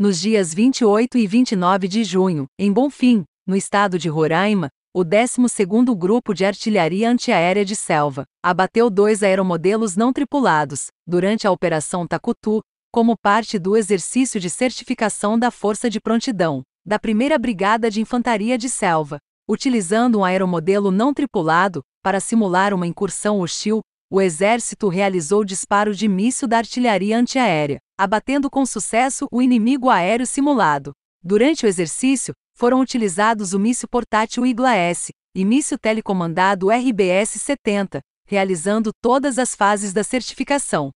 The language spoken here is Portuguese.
Nos dias 28 e 29 de junho, em Bonfim, no estado de Roraima, o 12º Grupo de Artilharia Antiaérea de Selva abateu dois aeromodelos não tripulados, durante a Operação Tacutu, como parte do exercício de certificação da Força de Prontidão, da 1 Brigada de Infantaria de Selva. Utilizando um aeromodelo não tripulado para simular uma incursão hostil, o Exército realizou disparo de míssil da artilharia antiaérea, abatendo com sucesso o inimigo aéreo simulado. Durante o exercício, foram utilizados o míssil portátil Igla S e míssil telecomandado RBS-70, realizando todas as fases da certificação.